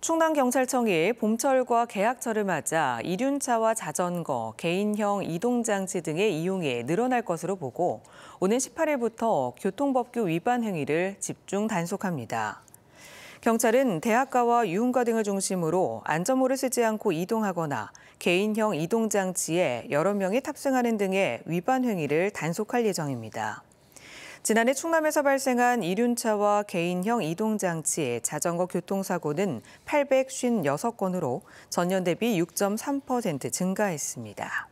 충남경찰청이 봄철과 계약철을 맞아 이륜차와 자전거, 개인형 이동장치 등의 이용이 늘어날 것으로 보고 오는 18일부터 교통법규 위반 행위를 집중 단속합니다. 경찰은 대학가와 유흥가 등을 중심으로 안전모를 쓰지 않고 이동하거나 개인형 이동장치에 여러 명이 탑승하는 등의 위반 행위를 단속할 예정입니다. 지난해 충남에서 발생한 이륜차와 개인형 이동장치의 자전거 교통사고는 856건으로 전년 대비 6.3% 증가했습니다.